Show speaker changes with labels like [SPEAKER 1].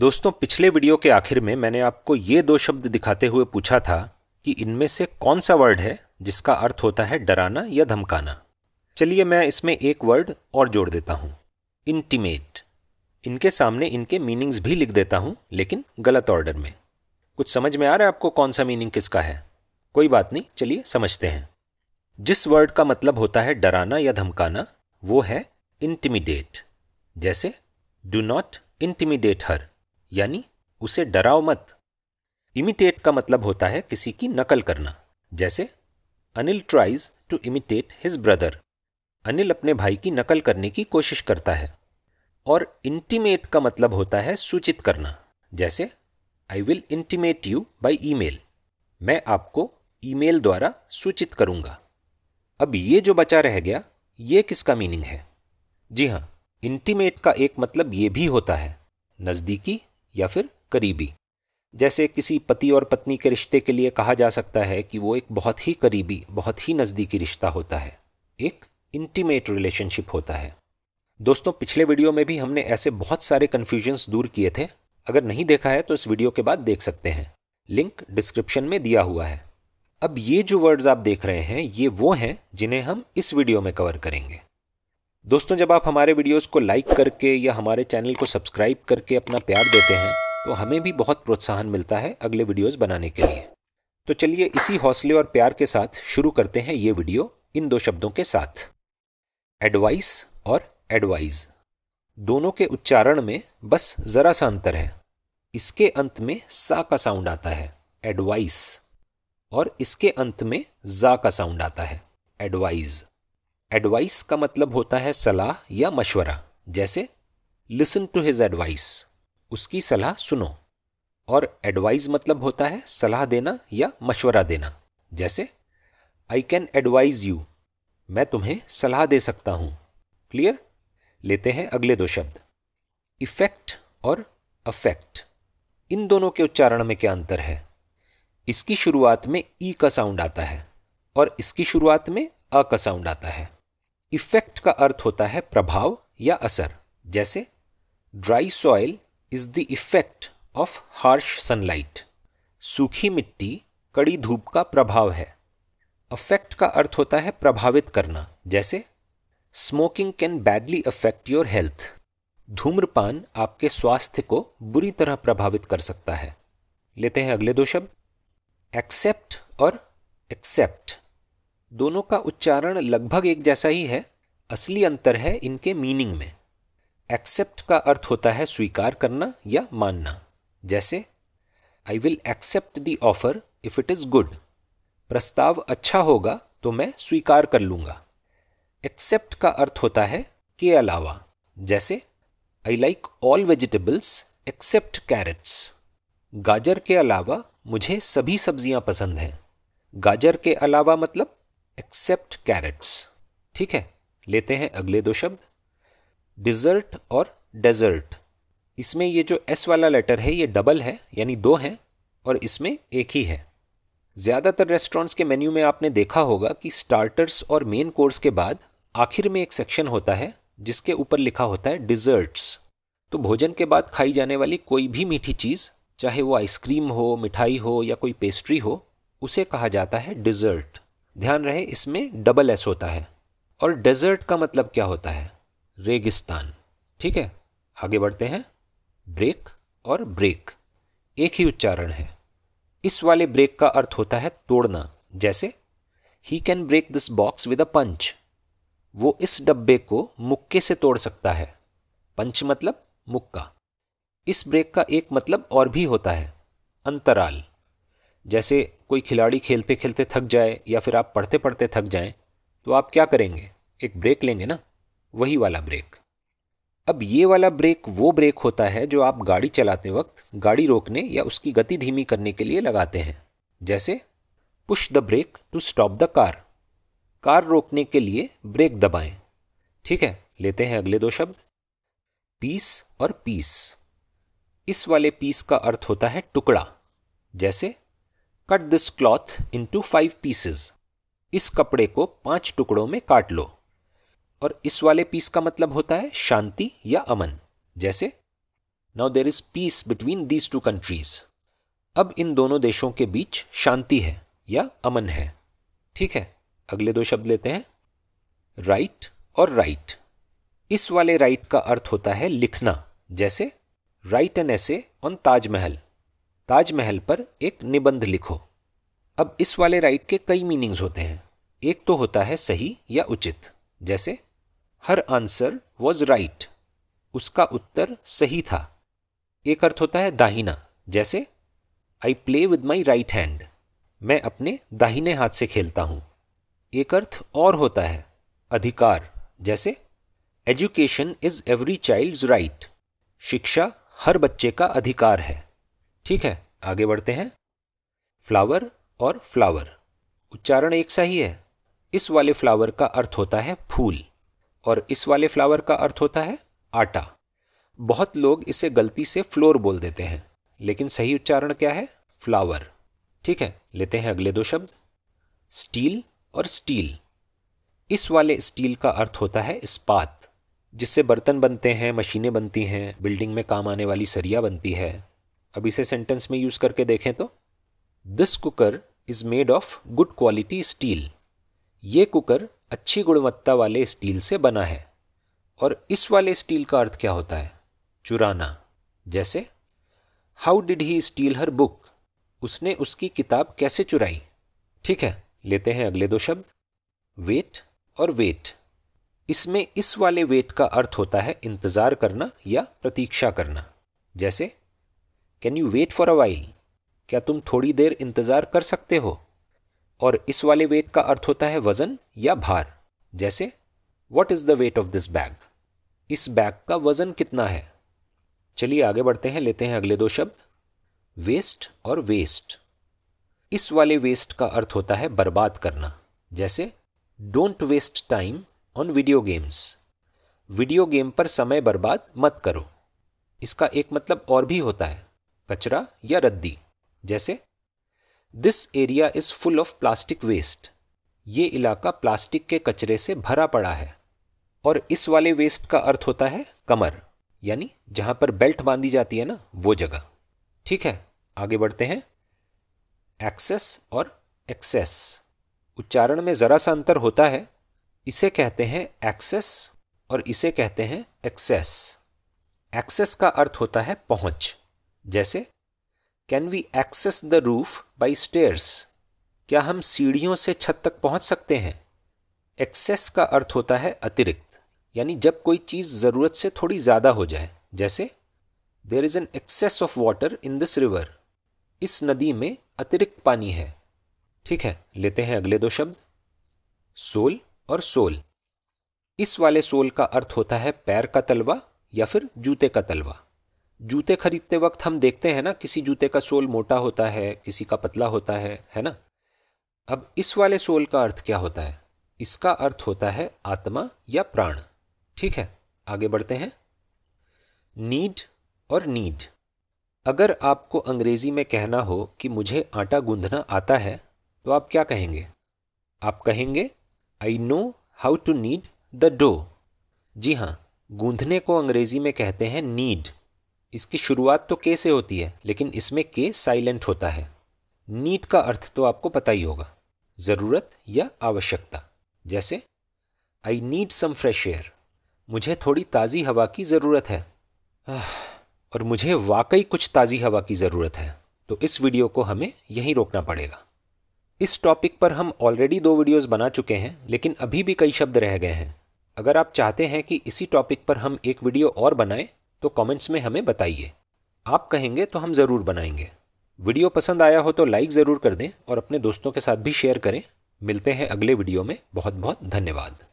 [SPEAKER 1] दोस्तों पिछले वीडियो के आखिर में मैंने आपको ये दो शब्द दिखाते हुए पूछा था कि इनमें से कौन सा वर्ड है जिसका अर्थ होता है डराना या धमकाना चलिए मैं इसमें एक वर्ड और जोड़ देता हूँ इंटीमेट इनके सामने इनके मीनिंग्स भी लिख देता हूँ लेकिन गलत ऑर्डर में कुछ समझ में आ रहा है आपको कौन सा मीनिंग किसका है कोई बात नहीं चलिए समझते हैं जिस वर्ड का मतलब होता है डराना या धमकाना वो है इंटिमिडेट जैसे डू नॉट इंटिमिडेट हर यानी उसे डराओ मत इमिटेट का मतलब होता है किसी की नकल करना जैसे Anil tries to imitate his brother Anil अपने भाई की नकल करने की कोशिश करता है और इंटीमेट का मतलब होता है सूचित करना जैसे I will intimate you by mail मैं आपको ईमेल द्वारा सूचित करूंगा अब ये जो बचा रह गया ये किसका मीनिंग है जी हाँ इंटीमेट का एक मतलब ये भी होता है नज़दीकी या फिर करीबी जैसे किसी पति और पत्नी के रिश्ते के लिए कहा जा सकता है कि वो एक बहुत ही करीबी बहुत ही नज़दीकी रिश्ता होता है एक इंटीमेट रिलेशनशिप होता है दोस्तों पिछले वीडियो में भी हमने ऐसे बहुत सारे कन्फ्यूजन्स दूर किए थे अगर नहीं देखा है तो इस वीडियो के बाद देख सकते हैं लिंक डिस्क्रिप्शन में दिया हुआ है अब ये जो वर्ड्स आप देख रहे हैं ये वो हैं जिन्हें हम इस वीडियो में कवर करेंगे दोस्तों जब आप हमारे वीडियोस को लाइक करके या हमारे चैनल को सब्सक्राइब करके अपना प्यार देते हैं तो हमें भी बहुत प्रोत्साहन मिलता है अगले वीडियोस बनाने के लिए तो चलिए इसी हौसले और प्यार के साथ शुरू करते हैं ये वीडियो इन दो शब्दों के साथ एडवाइस और एडवाइज दोनों के उच्चारण में बस ज़रा सा अंतर है इसके अंत में सा का साउंड आता है एडवाइस और इसके अंत में जा का साउंड आता है एडवाइज़ एडवाइस का मतलब होता है सलाह या मशवरा जैसे लिसन टू हिज एडवाइस उसकी सलाह सुनो और एडवाइस मतलब होता है सलाह देना या मशवरा देना जैसे आई कैन एडवाइज यू मैं तुम्हें सलाह दे सकता हूं क्लियर लेते हैं अगले दो शब्द इफेक्ट और अफेक्ट इन दोनों के उच्चारण में क्या अंतर है इसकी शुरुआत में ई का साउंड आता है और इसकी शुरुआत में अ का साउंड आता है इफेक्ट का अर्थ होता है प्रभाव या असर जैसे dry soil is the effect of harsh sunlight सूखी मिट्टी कड़ी धूप का प्रभाव है अफेक्ट का अर्थ होता है प्रभावित करना जैसे smoking can badly affect your health धूम्रपान आपके स्वास्थ्य को बुरी तरह प्रभावित कर सकता है लेते हैं अगले दो शब्द एक्सेप्ट और एक्सेप्ट दोनों का उच्चारण लगभग एक जैसा ही है असली अंतर है इनके मीनिंग में एक्सेप्ट का अर्थ होता है स्वीकार करना या मानना जैसे I will accept the offer if it is good प्रस्ताव अच्छा होगा तो मैं स्वीकार कर लूंगा एक्सेप्ट का अर्थ होता है के अलावा जैसे I like all vegetables except carrots गाजर के अलावा मुझे सभी सब्जियां पसंद हैं गाजर के अलावा मतलब एक्सेप्ट कैरेट्स ठीक है लेते हैं अगले दो शब्द डिजर्ट और डेजर्ट इसमें ये जो एस वाला लेटर है ये डबल है यानी दो हैं और इसमें एक ही है ज़्यादातर रेस्टोरेंट्स के मेन्यू में आपने देखा होगा कि स्टार्टर्स और मेन कोर्स के बाद आखिर में एक सेक्शन होता है जिसके ऊपर लिखा होता है डिजर्ट्स तो भोजन के बाद खाई जाने वाली कोई भी मीठी चीज़ चाहे वो आइसक्रीम हो मिठाई हो या कोई पेस्ट्री हो उसे कहा जाता है डिज़र्ट ध्यान रहे इसमें डबल एस होता है और डेजर्ट का मतलब क्या होता है रेगिस्तान ठीक है आगे बढ़ते हैं ब्रेक और ब्रेक एक ही उच्चारण है इस वाले ब्रेक का अर्थ होता है तोड़ना जैसे he can break this box with a punch वो इस डब्बे को मुक्के से तोड़ सकता है पंच मतलब मुक्का इस ब्रेक का एक मतलब और भी होता है अंतराल जैसे कोई खिलाड़ी खेलते खेलते थक जाए या फिर आप पढ़ते पढ़ते थक जाएं तो आप क्या करेंगे एक ब्रेक लेंगे ना वही वाला ब्रेक अब ये वाला ब्रेक वो ब्रेक होता है जो आप गाड़ी चलाते वक्त गाड़ी रोकने या उसकी गति धीमी करने के लिए लगाते हैं जैसे push the brake to stop the car car रोकने के लिए ब्रेक दबाएं ठीक है लेते हैं अगले दो शब्द पीस और पीस इस वाले पीस का अर्थ होता है टुकड़ा जैसे cut this cloth into five pieces इस कपड़े को पांच टुकड़ों में काट लो और इस वाले पीस का मतलब होता है शांति या अमन जैसे now there is peace between these two countries अब इन दोनों देशों के बीच शांति है या अमन है ठीक है अगले दो शब्द लेते हैं राइट और राइट इस वाले राइट का अर्थ होता है लिखना जैसे write an essay on Taj Mahal Taj Mahal पर एक निबंध लिखो अब इस वाले राइट के कई मीनिंग्स होते हैं एक तो होता है सही या उचित जैसे हर आंसर वॉज राइट उसका उत्तर सही था एक अर्थ होता है दाहिना जैसे I play with my right hand मैं अपने दाहिने हाथ से खेलता हूं एक अर्थ और होता है अधिकार जैसे education is every child right शिक्षा हर बच्चे का अधिकार है ठीक है आगे बढ़ते हैं फ्लावर और फ्लावर उच्चारण एक सा ही है इस वाले फ्लावर का अर्थ होता है फूल और इस वाले फ्लावर का अर्थ होता है आटा बहुत लोग इसे गलती से फ्लोर बोल देते हैं लेकिन सही उच्चारण क्या है फ्लावर ठीक है लेते हैं अगले दो शब्द स्टील और स्टील इस वाले स्टील का अर्थ होता है इस्पात जिससे बर्तन बनते हैं मशीनें बनती हैं बिल्डिंग में काम आने वाली सरिया बनती है अब इसे सेंटेंस में यूज करके देखें तो this cooker is made of good quality steel ये कुकर अच्छी गुणवत्ता वाले स्टील से बना है और इस वाले स्टील का अर्थ क्या होता है चुराना जैसे how did he steal her book उसने उसकी किताब कैसे चुराई ठीक है लेते हैं अगले दो शब्द वेट और वेट इसमें इस वाले वेट का अर्थ होता है इंतजार करना या प्रतीक्षा करना जैसे can you wait for a while क्या तुम थोड़ी देर इंतज़ार कर सकते हो और इस वाले वेट का अर्थ होता है वज़न या भार जैसे what is the weight of this bag इस बैग का वज़न कितना है चलिए आगे बढ़ते हैं लेते हैं अगले दो शब्द वेस्ट और वेस्ट इस वाले वेस्ट का अर्थ होता है बर्बाद करना जैसे don't waste time on video games video game पर समय बर्बाद मत करो इसका एक मतलब और भी होता है कचरा या रद्दी जैसे this area is full of plastic waste ये इलाका प्लास्टिक के कचरे से भरा पड़ा है और इस वाले वेस्ट का अर्थ होता है कमर यानी जहां पर बेल्ट बांधी जाती है ना वो जगह ठीक है आगे बढ़ते हैं एक्सेस और एक्सेस उच्चारण में ज़रा सा अंतर होता है इसे कहते हैं एक्सेस और इसे कहते हैं एक्सेस एक्सेस का अर्थ होता है पहुंच जैसे can we access the roof by stairs क्या हम सीढ़ियों से छत तक पहुंच सकते हैं एक्सेस का अर्थ होता है अतिरिक्त यानी जब कोई चीज़ ज़रूरत से थोड़ी ज़्यादा हो जाए जैसे there is an excess of water in this river इस नदी में अतिरिक्त पानी है ठीक है लेते हैं अगले दो शब्द सोल और सोल इस वाले सोल का अर्थ होता है पैर का तलवा या फिर जूते का तलवा जूते खरीदते वक्त हम देखते हैं ना किसी जूते का सोल मोटा होता है किसी का पतला होता है है ना अब इस वाले सोल का अर्थ क्या होता है इसका अर्थ होता है आत्मा या प्राण ठीक है आगे बढ़ते हैं नीड और नीड अगर आपको अंग्रेजी में कहना हो कि मुझे आटा गूंधना आता है तो आप क्या कहेंगे आप कहेंगे I know how to knead the dough जी हाँ गूंधने को अंग्रेजी में कहते हैं नीड इसकी शुरुआत तो के से होती है लेकिन इसमें के साइलेंट होता है नीट का अर्थ तो आपको पता ही होगा ज़रूरत या आवश्यकता जैसे I need some fresh air मुझे थोड़ी ताज़ी हवा की ज़रूरत है और मुझे वाकई कुछ ताज़ी हवा की ज़रूरत है तो इस वीडियो को हमें यहीं रोकना पड़ेगा इस टॉपिक पर हम ऑलरेडी दो वीडियोस बना चुके हैं लेकिन अभी भी कई शब्द रह गए हैं अगर आप चाहते हैं कि इसी टॉपिक पर हम एक वीडियो और बनाएं तो कमेंट्स में हमें बताइए आप कहेंगे तो हम ज़रूर बनाएंगे वीडियो पसंद आया हो तो लाइक ज़रूर कर दें और अपने दोस्तों के साथ भी शेयर करें मिलते हैं अगले वीडियो में बहुत बहुत धन्यवाद